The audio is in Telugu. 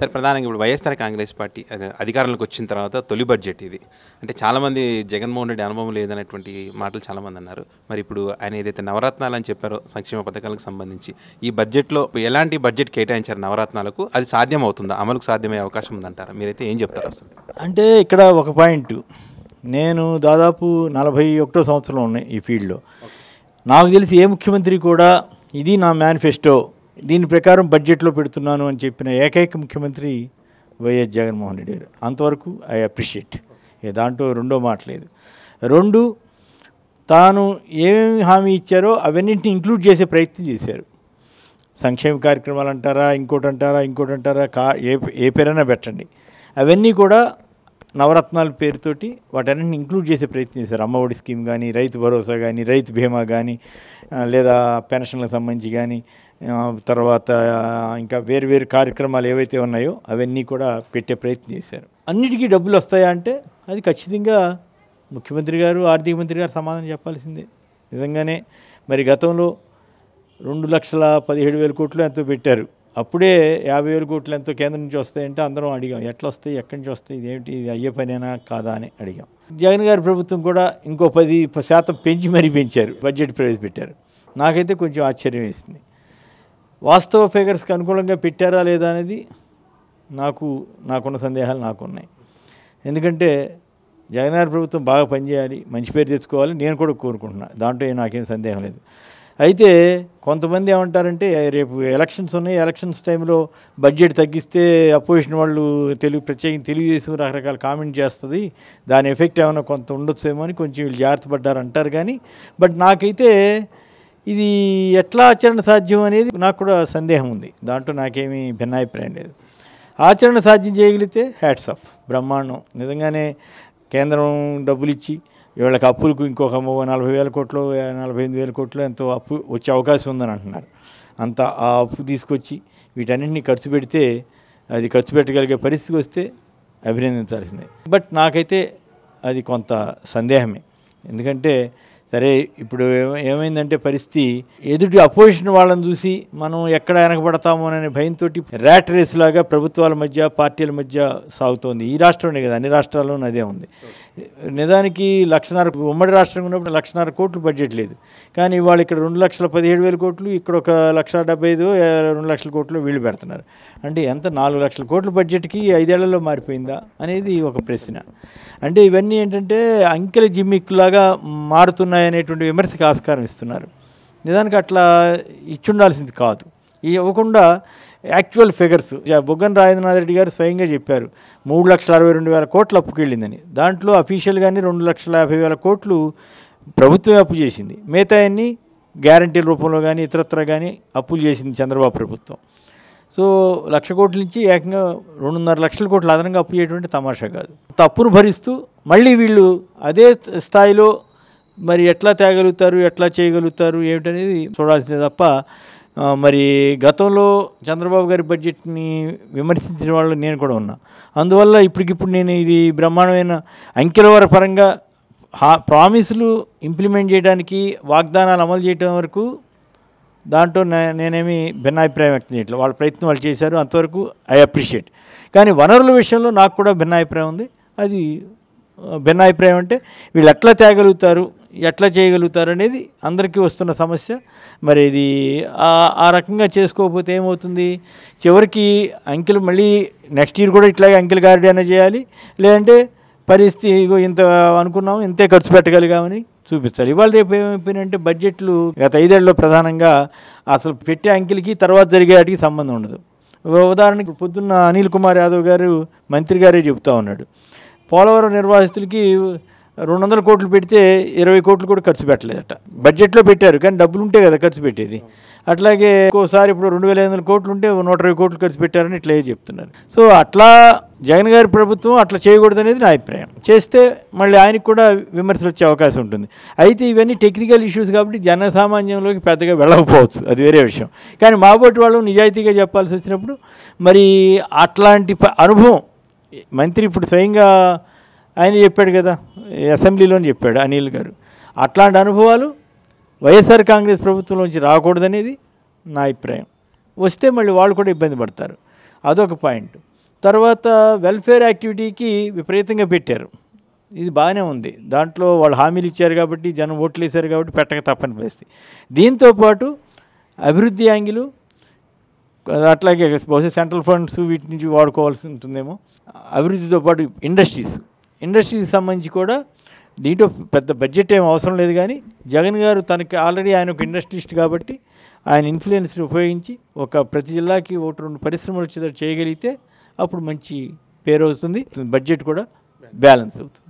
సార్ ప్రధానంగా ఇప్పుడు వైఎస్ఆర్ కాంగ్రెస్ పార్టీ అధికారంలోకి వచ్చిన తర్వాత తొలి బడ్జెట్ ఇది అంటే చాలామంది జగన్మోహన్ రెడ్డి అనుభవం లేదనేటువంటి మాటలు చాలామంది అన్నారు మరి ఇప్పుడు ఆయన ఏదైతే నవరత్నాలు అని చెప్పారో సంక్షేమ పథకాలకు సంబంధించి ఈ బడ్జెట్లో ఎలాంటి బడ్జెట్ కేటాయించారు నవరత్నాలకు అది సాధ్యం అవుతుందా అమలుకు సాధ్యమయ్యే అవకాశం ఉందంటారా మీరైతే ఏం చెప్తారు అసలు అంటే ఇక్కడ ఒక పాయింట్ నేను దాదాపు నలభై ఒకటో సంవత్సరంలో ఉన్నాయి ఈ ఫీల్డ్లో నాకు తెలిసి ఏ ముఖ్యమంత్రి కూడా ఇది నా మేనిఫెస్టో దీని ప్రకారం బడ్జెట్లో పెడుతున్నాను అని చెప్పిన ఏకైక ముఖ్యమంత్రి వైఎస్ జగన్మోహన్ రెడ్డి గారు అంతవరకు ఐ అప్రిషియేట్ ఏ దాంట్లో రెండో మాట లేదు రెండు తాను ఏమేమి హామీ ఇచ్చారో అవన్నింటిని ఇంక్లూడ్ చేసే ప్రయత్నం చేశారు సంక్షేమ కార్యక్రమాలు అంటారా ఇంకోటి అంటారా ఇంకోటి అంటారా కా ఏ ఏ పేరైనా పెట్టండి అవన్నీ కూడా నవరత్నాల పేరుతోటి వాటన్నింటిని ఇంక్లూడ్ చేసే ప్రయత్నం చేశారు అమ్మఒడి స్కీమ్ కానీ రైతు భరోసా కానీ రైతు బీమా కానీ లేదా పెన్షన్లకు సంబంధించి కానీ తర్వాత ఇంకా వేరు వేరు కార్యక్రమాలు ఏవైతే ఉన్నాయో అవన్నీ కూడా పెట్టే ప్రయత్నం చేశారు అన్నిటికీ డబ్బులు వస్తాయా అంటే అది ఖచ్చితంగా ముఖ్యమంత్రి గారు ఆర్థిక మంత్రి గారు సమాధానం చెప్పాల్సిందే నిజంగానే మరి గతంలో రెండు లక్షల పదిహేడు వేల కోట్లు ఎంతో పెట్టారు అప్పుడే యాభై వేల కోట్లు ఎంతో కేంద్రం నుంచి వస్తాయంటే అందరం అడిగాం ఎట్లా వస్తాయి ఎక్కడి నుంచి వస్తాయి ఇదేమిటి ఇది అయ్యే పనేనా కాదా అని అడిగాం జగన్ గారి ప్రభుత్వం కూడా ఇంకో పది శాతం పెంచి మరీ పెంచారు బడ్జెట్ ప్రవేశపెట్టారు నాకైతే కొంచెం ఆశ్చర్యం వేసింది వాస్తవ ఫిగర్స్కి అనుకూలంగా పెట్టారా లేదా అనేది నాకు నాకున్న సందేహాలు నాకున్నాయి ఎందుకంటే జగన్ఆర్ ప్రభుత్వం బాగా పనిచేయాలి మంచి పేరు తెచ్చుకోవాలి నేను కూడా కోరుకుంటున్నా దాంట్లో నాకేం సందేహం లేదు అయితే కొంతమంది ఏమంటారంటే రేపు ఎలక్షన్స్ ఉన్నాయి ఎలక్షన్స్ టైంలో బడ్జెట్ తగ్గిస్తే అపోజిషన్ వాళ్ళు తెలుగు ప్రత్యేకంగా తెలుగుదేశం రకరకాల కామెంట్ చేస్తుంది దాని ఎఫెక్ట్ ఏమైనా కొంత ఉండొచ్చేమో అని కొంచెం వీళ్ళు జాగ్రత్త పడ్డారు అంటారు కానీ బట్ నాకైతే ఇది ఎట్లా ఆచరణ సాధ్యం అనేది నాకు కూడా సందేహం ఉంది దాంట్లో నాకేమీ భిన్నాభిప్రాయం లేదు ఆచరణ సాధ్యం చేయగలిగితే హ్యాట్స్ ఆఫ్ బ్రహ్మాండం నిజంగానే కేంద్రం డబ్బులు ఇచ్చి వీళ్ళకి అప్పులకు ఇంకొక నలభై వేల కోట్లు నలభై ఎనిమిది వేల కోట్లు ఎంతో అప్పు వచ్చే అవకాశం ఉందని అంటున్నారు అంత ఆ అప్పు తీసుకొచ్చి వీటన్నింటినీ ఖర్చు పెడితే అది ఖర్చు పెట్టగలిగే పరిస్థితి వస్తే అభినందించాల్సిందే బట్ నాకైతే అది కొంత సందేహమే ఎందుకంటే సరే ఇప్పుడు ఏమైందంటే పరిస్థితి ఎదుటి అపోజిషన్ వాళ్ళని చూసి మనం ఎక్కడ వెనకబడతామో అనే భయంతో ర్యాట్ రేస్ లాగా ప్రభుత్వాల మధ్య పార్టీల మధ్య సాగుతోంది ఈ రాష్ట్రంలోనే కదా అన్ని రాష్ట్రాల్లోనూ అదే ఉంది నిజానికి లక్షన్నర ఉమ్మడి రాష్ట్రంగా ఉన్నప్పుడు లక్షన్నర కోట్లు బడ్జెట్ లేదు కానీ వాళ్ళు ఇక్కడ రెండు లక్షల పదిహేడు వేల కోట్లు ఇక్కడ ఒక లక్ష డెబ్బై ఐదు రెండు లక్షల కోట్లు వీళ్ళు పెడుతున్నారు అంటే ఎంత నాలుగు లక్షల కోట్ల బడ్జెట్కి ఐదేళ్లలో మారిపోయిందా అనేది ఒక ప్రశ్న అంటే ఇవన్నీ ఏంటంటే అంకెల జిమ్మిక్కులాగా మారుతున్నాయనేటువంటి విమర్శకు ఆస్కారం ఇస్తున్నారు నిజానికి అట్లా ఇచ్చుండాల్సింది కాదు ఇవ్వకుండా యాక్చువల్ ఫిగర్స్ బుగ్గన్ రాజేంద్రనాథ్ రెడ్డి గారు స్వయంగా చెప్పారు మూడు లక్షల అరవై రెండు వేల కోట్లు అప్పుకెళ్ళిందని దాంట్లో అఫీషియల్గానే రెండు లక్షల యాభై వేల కోట్లు ప్రభుత్వం అప్పు చేసింది మిగతాయన్ని గ్యారంటీల రూపంలో కానీ ఇతరత్ర కానీ అప్పులు చేసింది చంద్రబాబు ప్రభుత్వం సో లక్ష కోట్ల నుంచి ఏకంగా రెండున్నర లక్షల కోట్లు అదనంగా అప్పు చేయటువంటి తమాషా కాదు తప్పును భరిస్తూ మళ్ళీ వీళ్ళు అదే స్థాయిలో మరి ఎట్లా తేగలుగుతారు ఎట్లా చేయగలుగుతారు ఏమిటనేది చూడాల్సిందే తప్ప మరి గతంలో చంద్రబాబు గారి బడ్జెట్ని విమర్శించిన వాళ్ళు నేను కూడా ఉన్నా అందువల్ల ఇప్పటికిప్పుడు నేను ఇది బ్రహ్మాండమైన అంకెల పరంగా ప్రామిసులు ఇంప్లిమెంట్ చేయడానికి వాగ్దానాలు అమలు చేయడం వరకు దాంట్లో నేనేమి భిన్నాభిప్రాయం వ్యక్తం చేయట్లేదు వాళ్ళ ప్రయత్నం వాళ్ళు చేశారు అంతవరకు ఐ అప్రిషియేట్ కానీ వనరుల విషయంలో నాకు కూడా భిన్నాభిప్రాయం ఉంది అది భిన్నాభిప్రాయం అంటే వీళ్ళు ఎట్లా తేగలుగుతారు ఎట్లా చేయగలుగుతారు అనేది అందరికీ వస్తున్న సమస్య మరి ఇది ఆ రకంగా చేసుకోకపోతే ఏమవుతుంది చివరికి అంకెలు మళ్ళీ నెక్స్ట్ ఇయర్ కూడా ఇట్లాగే అంకెలు గార్డెన్ చేయాలి లేదంటే పరిస్థితి ఇంత అనుకున్నాం ఇంతే ఖర్చు పెట్టగలిగామని చూపిస్తారు ఇవాళ రేపు ఏమైపోయినంటే బడ్జెట్లు గత ఐదేళ్లలో ప్రధానంగా అసలు పెట్టే అంకెలకి తర్వాత జరిగే వాటికి సంబంధం ఉండదు ఉదాహరణకి పొద్దున్న అనిల్ కుమార్ యాదవ్ గారు మంత్రి గారే చెబుతూ ఉన్నాడు పోలవరం నిర్వాసితులకి రెండు వందల కోట్లు పెడితే ఇరవై కోట్లు కూడా ఖర్చు పెట్టలేదట బడ్జెట్లో పెట్టారు కానీ డబ్బులు ఉంటే కదా ఖర్చు పెట్టేది అట్లాగే ఒక్కోసారి ఇప్పుడు రెండు వేల ఐదు వందల కోట్లు ఉంటే నూట ఇరవై కోట్లు ఖర్చు పెట్టారని ఇట్లా చెప్తున్నారు సో అట్లా జగన్ గారి ప్రభుత్వం అట్లా చేయకూడదు అనేది నా అభిప్రాయం చేస్తే మళ్ళీ ఆయనకు కూడా విమర్శలు వచ్చే అవకాశం ఉంటుంది అయితే ఇవన్నీ టెక్నికల్ ఇష్యూస్ కాబట్టి జనసామాన్యంలోకి పెద్దగా వెళ్ళకపోవచ్చు అది వేరే విషయం కానీ మాబోటి వాళ్ళు నిజాయితీగా చెప్పాల్సి వచ్చినప్పుడు మరి అట్లాంటి అనుభవం మంత్రి ఇప్పుడు స్వయంగా ఆయన చెప్పాడు కదా అసెంబ్లీలోని చెప్పాడు అనిల్ గారు అట్లాంటి అనుభవాలు వైఎస్ఆర్ కాంగ్రెస్ ప్రభుత్వంలోంచి రాకూడదనేది నా అభిప్రాయం వస్తే మళ్ళీ వాళ్ళు కూడా ఇబ్బంది పడతారు అదొక పాయింట్ తర్వాత వెల్ఫేర్ యాక్టివిటీకి విపరీతంగా పెట్టారు ఇది బాగానే ఉంది దాంట్లో వాళ్ళు హామీలు ఇచ్చారు కాబట్టి జనం ఓట్లు వేశారు కాబట్టి పెట్టక తప్పని పరిస్థితి దీంతోపాటు అభివృద్ధి యాంగిలు అట్లాగే బహుశా సెంట్రల్ ఫండ్స్ వీటి నుంచి వాడుకోవాల్సి ఉంటుందేమో అభివృద్ధితో పాటు ఇండస్ట్రీస్ ఇండస్ట్రీకి సంబంధించి కూడా దీంట్లో పెద్ద బడ్జెట్ ఏం అవసరం లేదు కానీ జగన్ గారు తనకి ఆల్రెడీ ఆయన ఒక ఇండస్ట్రిస్ట్ కాబట్టి ఆయన ఇన్ఫ్లుయెన్స్ని ఉపయోగించి ఒక ప్రతి జిల్లాకి ఒకటి రెండు పరిశ్రమలు వచ్చేటట్టు చేయగలిగితే అప్పుడు మంచి పేరు వస్తుంది బడ్జెట్ కూడా బ్యాలెన్స్ అవుతుంది